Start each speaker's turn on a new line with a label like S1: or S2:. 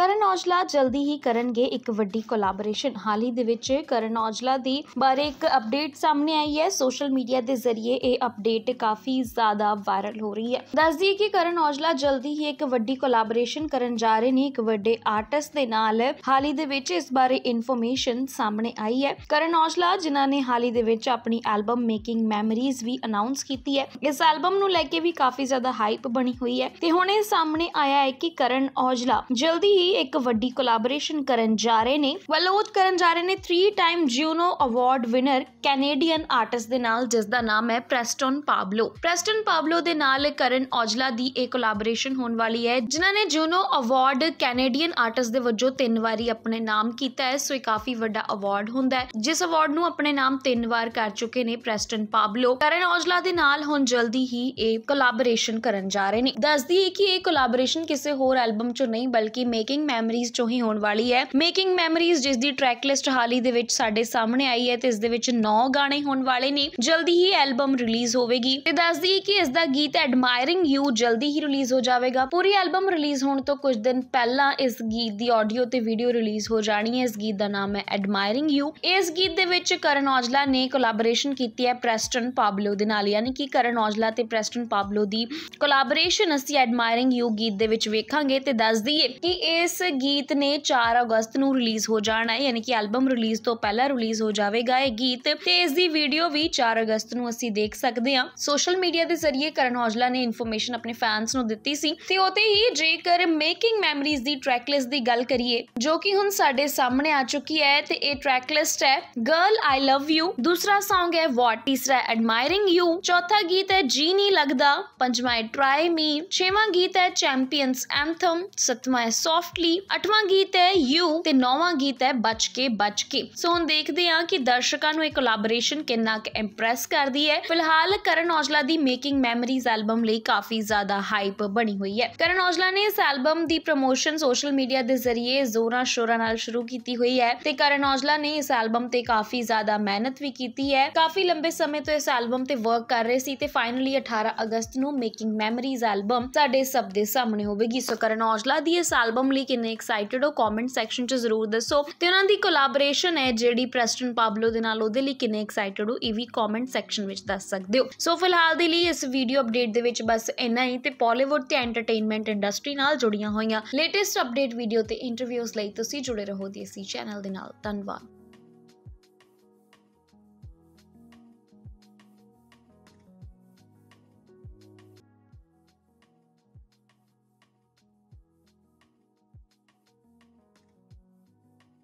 S1: ਕਰਨ ਔਜਲਾ ਜਲਦੀ ਹੀ ਕਰਨਗੇ ਇੱਕ ਵੱਡੀ ਕੋਲੈਬੋਰੇਸ਼ਨ ਹਾਲ ਹੀ ਦੇ ਵਿੱਚ ਕਰਨ ਔਜਲਾ ਦੀ ਬਾਰੇ ਇੱਕ ਅਪਡੇਟ ਸਾਹਮਣੇ ਆਈ ਹੈ ਸੋਸ਼ਲ ਮੀਡੀਆ ਦੇ ਜ਼ਰੀਏ ਇਹ ਅਪਡੇਟ ਕਾਫੀ ਜ਼ਿਆਦਾ ਵਾਇਰਲ ਹੋ ਰਹੀ ਹੈ ਦੱਸ ਦਈਏ ਕਿ ਕਰਨ ਔਜਲਾ ਜਲਦੀ ਹੀ ਇੱਕ ਵੱਡੀ ਕੋਲੈਬੋਰੇਸ਼ਨ ਕਰਨ ਜਾ ਰਹੇ ਨੇ ਇੱਕ ਵੱਡੇ ਆਰਟਿਸਟ ਦੇ ਨਾਲ ਹਾਲ ਹੀ ਦੇ ਵਿੱਚ ਇਸ ਬਾਰੇ ਇਨਫੋਰਮੇਸ਼ਨ ਸਾਹਮਣੇ ਆਈ ਹੈ ਕਰਨ ਔਜਲਾ ਜਿਨ੍ਹਾਂ ਨੇ ਹਾਲ ਹੀ ਦੇ ਵਿੱਚ ਆਪਣੀ ਐਲਬਮ ਮੇਕਿੰਗ ਮੈਮਰੀਜ਼ ਵੀ ਅਨਾਉਂਸ ਕੀਤੀ ਹੈ ਇਸ ਐਲਬਮ ਨੂੰ ਲੈ ਕੇ ਵੀ ਕਾਫੀ ਜ਼ਿਆਦਾ ਹਾਈਪ ਬਣੀ ਹੋਈ ਹੈ ਤੇ ਹੁਣ ਇਹ ਸਾਹਮਣੇ ਆਇਆ ਹੈ ਕਿ ਕਰਨ ਔਜਲਾ ਜਲਦੀ ਹੀ ਇੱਕ ਵੱਡੀ ਕੋਲੈਬੋਰੇਸ਼ਨ ਕਰਨ ਜਾ ਰਹੇ ਨੇ ਵੈਲ ਉਹ ਕਰਨ ਜਾ ਰਹੇ ਨੇ 3 time Juno award winner Canadian artist ਦੇ ਨਾਲ ਜਿਸ ਦਾ ਨਾਮ ਹੈ ਪ੍ਰੈਸਟਨ ਪਾਬਲੋ ਪ੍ਰੈਸਟਨ ਪਾਬਲੋ ਦੇ ਨਾਲ ਕਰਨ ਔਜਲਾ ਦੀ ਇਹ ਕੋਲੈਬੋਰੇਸ਼ਨ ਹੋਣ ਵਾਲੀ ਹੈ ਜਿਨ੍ਹਾਂ ਨੇ ਜੂਨੋ ਅਵਾਰਡ ਕੈਨੇਡੀਅਨ ਆਰਟਿਸਟ ਦੇ ਵਜੋਂ ਤਿੰਨ ਵਾਰੀ ਆਪਣੇ ਨਾਮ ਕੀਤਾ ਹੈ ਸੋ ਇਹ ਕਾਫੀ ਵੱਡਾ ਅਵਾਰਡ ਹੁੰਦਾ ਹੈ ਜਿਸ ਅਵਾਰਡ ਨੂੰ ਆਪਣੇ ਨਾਮ ਤਿੰਨ ਵਾਰ ਕਰ ਚੁੱਕੇ ਨੇ ਪ੍ਰੈਸਟਨ ਪਾਬਲੋ ਕਰਨ ਔਜਲਾ ਦੇ ਨਾਲ ਹੁਣ ਜਲਦੀ ਹੀ ਇਹ ਕੋਲੈਬੋਰੇਸ਼ਨ ਕਰਨ ਜਾ ਰਹੇ ਨੇ ਦੱਸਦੀ ਹੈ ਕਿ ਇਹ ਕੋਲੈਬੋਰੇਸ਼ਨ ਕਿਸੇ ਹੋਰ ਐਲਬਮ ਚੋਂ ਨਹੀਂ ਬਲਕਿ ਮੇਕਿੰਗ ਮੇਕਿੰਗ ਮੈਮਰੀਜ਼ ਚੋਂ ਹੀ ਹੋਣ ਵਾਲੀ ਹੈ ਮੇਕਿੰਗ ਮੈਮਰੀਜ਼ ਜਿਸ ਦੀ ਟਰੈਕ ਲਿਸਟ ਹਾਲ ਹੀ ਦੇ ਵਿੱਚ ਸਾਡੇ ਸਾਹਮਣੇ ਆਈ ਹੈ ਤੇ ਇਸ ਦੇ ਵਿੱਚ 9 ਗਾਣੇ ਹੋਣ ਵਾਲੇ ਨੇ ਜਲਦੀ ਹੀ ਐਲਬਮ ਰਿਲੀਜ਼ ਹੋਵੇਗੀ ਤੇ ਦੱਸ ਹੈ ਕਿ ਇਸ ਦਾ ਗੀਤ ਐਡਮਾਇਰਿੰਗ ਯੂ ਜਲਦੀ ਹੀ ਰਿਲੀਜ਼ ਹੋ ਜਾਵੇਗਾ ਪੂਰੀ ਐਲਬਮ ਰਿਲੀਜ਼ ਹੋਣ ਤੋਂ ਕੁਝ ਦਿਨ ਪਹਿਲਾਂ ਇਸ ਗੀਤ ਦੀ ਆਡੀਓ ਤੇ ਵੀਡੀਓ ਰਿਲੀਜ਼ ਹੋ ਜਾਣੀ ਹੈ ਇਸ ਗੀਤ ਦਾ ਨਾਮ ਹੈ ਐਡਮਾਇਰਿੰਗ ਯੂ ਇਸ ਗੀਤ ਦੇ ਵਿੱਚ ਕਰਨ ਔਜਲਾ ਨੇ ਕੋਲੈਬੋਰੇਸ਼ਨ ਕੀਤੀ ਹੈ ਪ੍ਰੈਸਟਨ ਪਾਬਲੋ ਦੇ ਨਾਲ ਯਾਨੀ ਕਿ ਕਰਨ ਔਜਲਾ ਤੇ ਪ੍ਰੈਸਟਨ ਪਾਬਲੋ ਦੀ ਕੋਲੈਬੋਰੇਸ਼ਨ ਅਸੀਂ ਐਡਮਾਇਰਿੰਗ ਯੂ ਗੀਤ ਦੇ ਵਿੱਚ ਵੇਖਾਂਗੇ ਤੇ ਦੱਸ ਦਈਏ ਕਿ ਇਹ ਇਸ ਗੀਤ ਨੇ 4 ਅਗਸਤ ਨੂੰ ਰਿਲੀਜ਼ ਹੋ ਜਾਣਾ ਹੈ ਯਾਨੀ ਕਿ ਐਲਬਮ ਰਿਲੀਜ਼ ਤੋਂ ਪਹਿਲਾਂ ਰਿਲੀਜ਼ ਹੋ ਜਾਵੇਗਾ ਇਹ ਗੀਤ ਤੇ ਇਸ ਦੀ ਵੀਡੀਓ ਵੀ 4 ਅਗਸਤ ਨੂੰ ਅਸੀਂ ਦੇਖ ਸਕਦੇ ਹਾਂ ਸੋਸ਼ਲ ਮੀਡੀਆ ਦੇ ਜ਼ਰੀਏ ਕਰਨ ਔਜਲਾ ਨੇ ਇਨਫੋਰਮੇਸ਼ਨ ਆਪਣੇ ਫੈਨਸ ਨੂੰ ਦਿੱਤੀ ਸੀ ਤੇ ਉਤੇ ਹੀ ਜੇਕਰ ਮੇਕਿੰਗ ਮੈਮਰੀਜ਼ ਦੀ ਟਰੈਕ ਲਿਸਟ ਦੀ ਗੱਲ ਕਰੀਏ ਜੋ ਕਿ ਹੁਣ ਸਾਡੇ ਸਾਹਮਣੇ ਆ ਚੁੱਕੀ ਹੈ ਤੇ ਇਹ ਟਰੈਕ ਲਿਸਟ ਹੈ ਗਰਲ ਆਈ ਲਵ ਯੂ ਦੂਸਰਾ ਸੌਂਗ ਹੈ ਵਾਟ ਤੀਸਰਾ ਐਡਮਾਇਰਿੰਗ ਯੂ ਚੌਥਾ ਗੀਤ ਹੈ ਜੀ ਨਹੀਂ ਲੱਗਦਾ ਪੰਜਵਾਂ ਟਰਾਈ ਮੀ ਛੇਵਾਂ ਗੀਤ ਹੈ ਚੈਂਪੀਅਨਸ ਐਂਥਮ ਸੱਤਵਾਂ ਹੈ ਸੌਫਟ ਲਾਸਟਲੀ 8ਵਾਂ ਗੀਤ ਹੈ ਯੂ ਤੇ 9ਵਾਂ ਗੀਤ ਹੈ ਬਚ ਕੇ ਬਚ ਕੇ ਸੋ ਹੁਣ ਦੇਖਦੇ ਹਾਂ ਕਿ ਦਰਸ਼ਕਾਂ ਨੂੰ ਇਹ ਕੋਲੈਬੋਰੇਸ਼ਨ ਕਿੰਨਾ ਕੁ ਇੰਪ੍ਰੈਸ ਕਰਦੀ ਹੈ ਫਿਲਹਾਲ ਕਰਨ ਔਜਲਾ ਦੀ ਮੇਕਿੰਗ ਮੈਮਰੀਜ਼ ਐਲਬਮ ਲਈ ਕਾਫੀ ਜ਼ਿਆਦਾ ਹਾਈਪ ਬਣੀ ਹੋਈ ਹੈ ਕਰਨ ਔਜਲਾ ਨੇ ਇਸ ਐਲਬਮ ਦੀ ਪ੍ਰੋਮੋਸ਼ਨ ਸੋਸ਼ਲ ਮੀਡੀਆ ਦੇ ਜ਼ਰੀਏ ਜ਼ੋਰਾਂ ਸ਼ੋਰਾਂ ਨਾਲ ਸ਼ੁਰੂ ਕੀਤੀ ਹੋਈ ਹੈ ਤੇ ਕਰਨ ਔਜਲਾ ਨੇ ਇਸ ਐਲਬਮ ਤੇ ਕਾਫੀ ਜ਼ਿਆਦਾ ਮਿਹਨਤ ਵੀ ਕੀਤੀ ਹੈ ਕਾਫੀ ਲੰਬੇ ਸਮੇਂ ਤੋਂ ਇਸ ਐਲਬਮ ਤੇ ਵਰਕ ਕਰ ਰਹੇ ਸੀ ਤੇ ਫਾਈਨਲੀ 18 ਅਗਸਤ ਨੂੰ ਮੇਕਿੰਗ ਮੈਮਰੀਜ਼ ਐਲਬਮ ਸਾਡੇ ਸਭ ਦੇ ਸਾਹਮਣੇ ਹੋਵੇਗੀ ਸੋ ਕਰਨ ਔਜਲਾ ਦੀ ਇਸ ਐਲਬਮ ਲਈ ਲਈ ਕਿੰਨੇ ਐਕਸਾਈਟਿਡ ਹੋ ਕਮੈਂਟ ਸੈਕਸ਼ਨ 'ਚ ਜ਼ਰੂਰ ਦੱਸੋ ਤੇ ਉਹਨਾਂ ਦੀ ਕੋਲੈਬੋਰੇਸ਼ਨ ਹੈ ਜਿਹੜੀ ਪ੍ਰੈਸਟਨ ਪਾਬਲੋ ਦੇ ਨਾਲ ਉਹਦੇ ਲਈ ਕਿੰਨੇ ਐਕਸਾਈਟਿਡ ਹੋ ਇਹ ਵੀ ਕਮੈਂਟ ਸੈਕਸ਼ਨ ਵਿੱਚ ਦੱਸ ਸਕਦੇ ਹੋ ਸੋ ਫਿਲਹਾਲ ਦੇ ਲਈ ਇਸ ਵੀਡੀਓ ਅਪਡੇਟ ਦੇ ਵਿੱਚ ਬਸ ਇੰਨਾ ਹੀ ਤੇ ਪੋਲੀਵੁੱਡ ਤੇ ਐਂਟਰਟੇਨਮੈਂਟ ਇੰਡਸਟਰੀ ਨਾਲ ਜੁੜੀਆਂ ਹੋਈਆਂ ਲੇਟੈਸਟ ਅਪਡੇਟ ਵੀਡੀਓ ਤੇ ਇੰਟਰਵਿਊਜ਼ ਲਈ ਤੁਸੀਂ ਜੁੜੇ ਰਹੋ ਦੀ ਅਸੀਂ ਚੈਨਲ ਦੇ ਨਾਲ ਧੰਨਵਾਦ